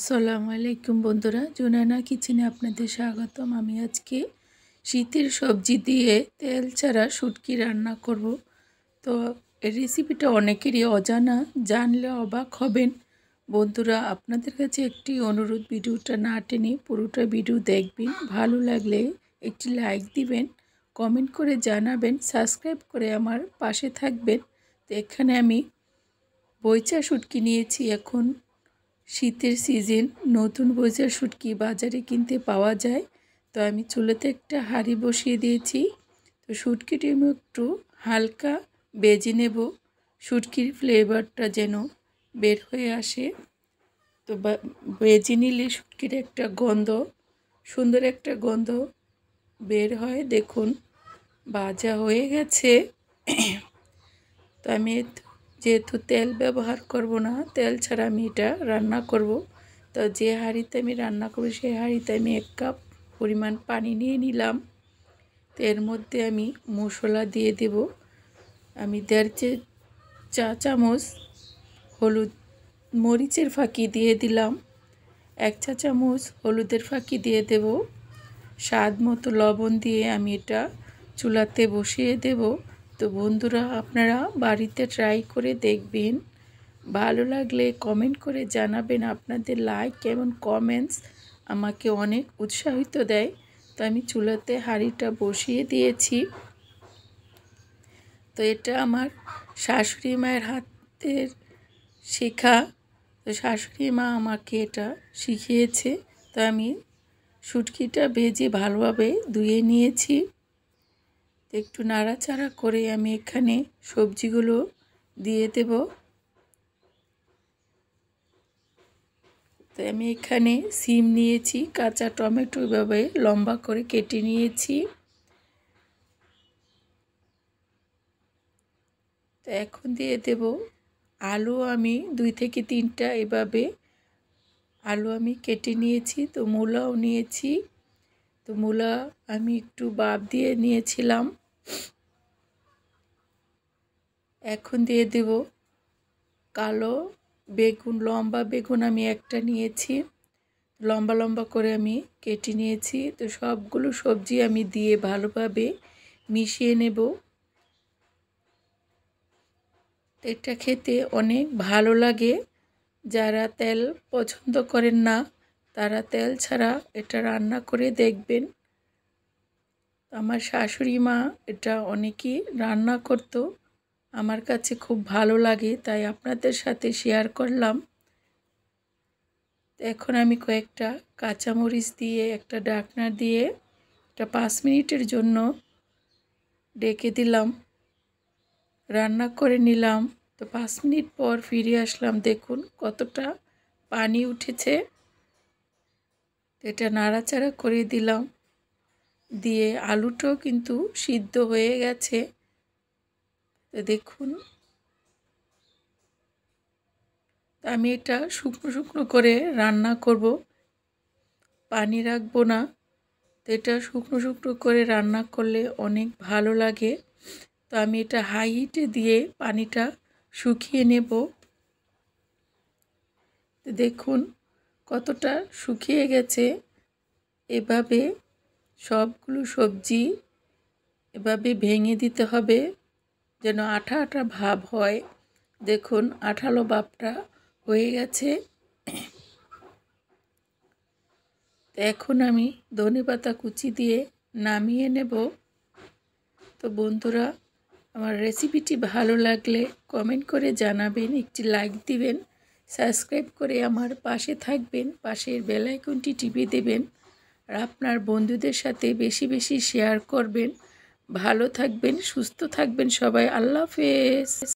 আসসালামু আলাইকুম বন্ধুরা জুনানা কিচেনে আপনাদের স্বাগতম আমি আজকে শীতের সবজি দিয়ে তেল ছাড়া শুটকি রান্না করব তো এই রেসিপিটা অনেকেরই অজানা জানলে অবাক হবেন বন্ধুরা আপনাদের কাছে একটি অনুরোধ ভিডিওটা না টেনে পুরোটা ভিডিও দেখবেন ভালো লাগলে একটি লাইক দিবেন কমেন্ট করে জানাবেন সাবস্ক্রাইব করে আমার পাশে থাকবেন তো এখানে আমি বইচা সুটকি নিয়েছি এখন শীতের সিজন নতুন বইজার শুটকি বাজারে কিনতে পাওয়া যায় তো আমি চুলোতে একটা হাঁড়ি বসিয়ে দিয়েছি তো শুটকিটি আমি একটু হালকা বেজে নেব শুটকির ফ্লেভারটা যেন বের হয়ে আসে তো বেজে নিলে শুটকির একটা গন্ধ সুন্দর একটা গন্ধ বের হয় দেখুন বাজা হয়ে গেছে তো আমি যেহেতু তেল ব্যবহার করব না তেল ছাড়া আমি এটা রান্না করব তো যে হাঁড়িতে আমি রান্না করব সেই হাঁড়িতে আমি এক কাপ পরিমাণ পানি নিয়ে নিলাম তো এর মধ্যে আমি মশলা দিয়ে দেব আমি দেড় চা চামচ হলুদ মরিচের ফাঁকি দিয়ে দিলাম এক চা চামচ হলুদের ফাঁকি দিয়ে দেব স্বাদ মতো লবণ দিয়ে আমি এটা চুলাতে বসিয়ে দেবো তো বন্ধুরা আপনারা বাড়িতে ট্রাই করে দেখবেন ভালো লাগলে কমেন্ট করে জানাবেন আপনাদের লাইক এবং কমেন্টস আমাকে অনেক উৎসাহিত দেয় তো আমি চুলাতে হাঁড়িটা বসিয়ে দিয়েছি তো এটা আমার শাশুড়ি মায়ের হাতের শেখা তো শাশুড়ি মা আমাকে এটা শিখিয়েছে তো আমি শুটকিটা ভেজে ভালোভাবে ধুয়ে নিয়েছি একটু নাড়াচাড়া করে আমি এখানে সবজিগুলো দিয়ে দেব তো আমি এখানে সিম নিয়েছি কাঁচা টমেটো এভাবে লম্বা করে কেটে নিয়েছি তো এখন দিয়ে দেব আলু আমি দুই থেকে তিনটা এভাবে আলু আমি কেটে নিয়েছি তো মূলাও নিয়েছি তো মূলা আমি একটু বাপ দিয়ে নিয়েছিলাম এখন দিয়ে দেব কালো বেগুন লম্বা বেগুন আমি একটা নিয়েছি লম্বা লম্বা করে আমি কেটে নিয়েছি তো সবগুলো সবজি আমি দিয়ে ভালোভাবে মিশিয়ে নেব এটা খেতে অনেক ভালো লাগে যারা তেল পছন্দ করেন না তারা তেল ছাড়া এটা রান্না করে দেখবেন আমার শাশুড়ি মা এটা অনেকই রান্না করতো আমার কাছে খুব ভালো লাগে তাই আপনাদের সাথে শেয়ার করলাম এখন আমি কয়েকটা কাঁচামরিচ দিয়ে একটা ডাকনা দিয়ে এটা পাঁচ মিনিটের জন্য ডেকে দিলাম রান্না করে নিলাম তো পাঁচ মিনিট পর ফিরে আসলাম দেখুন কতটা পানি উঠেছে এটা নাড়াচাড়া করে দিলাম দিয়ে আলুটাও কিন্তু সিদ্ধ হয়ে গেছে তো দেখুন আমি এটা শুকনো শুকনো করে রান্না করব পানি রাখবো না তো এটা শুকনো শুকনো করে রান্না করলে অনেক ভালো লাগে তো আমি এটা হাই হিটে দিয়ে পানিটা শুকিয়ে নেব দেখুন কতটা শুকিয়ে গেছে এভাবে সবগুলো সবজি এভাবে ভেঙে দিতে হবে যেন আঠা আঠা ভাব হয় দেখুন আঠালো ভাবটা হয়ে গেছে এখন আমি ধনে পাতা কুচি দিয়ে নামিয়ে নেব তো বন্ধুরা আমার রেসিপিটি ভালো লাগলে কমেন্ট করে জানাবেন একটি লাইক দিবেন সাবস্ক্রাইব করে আমার পাশে থাকবেন পাশের বেলাইকনটি টিপে দেবেন আর আপনার বন্ধুদের সাথে বেশি বেশি শেয়ার করবেন ভালো থাকবেন সুস্থ থাকবেন সবাই আল্লাহ হাফেজ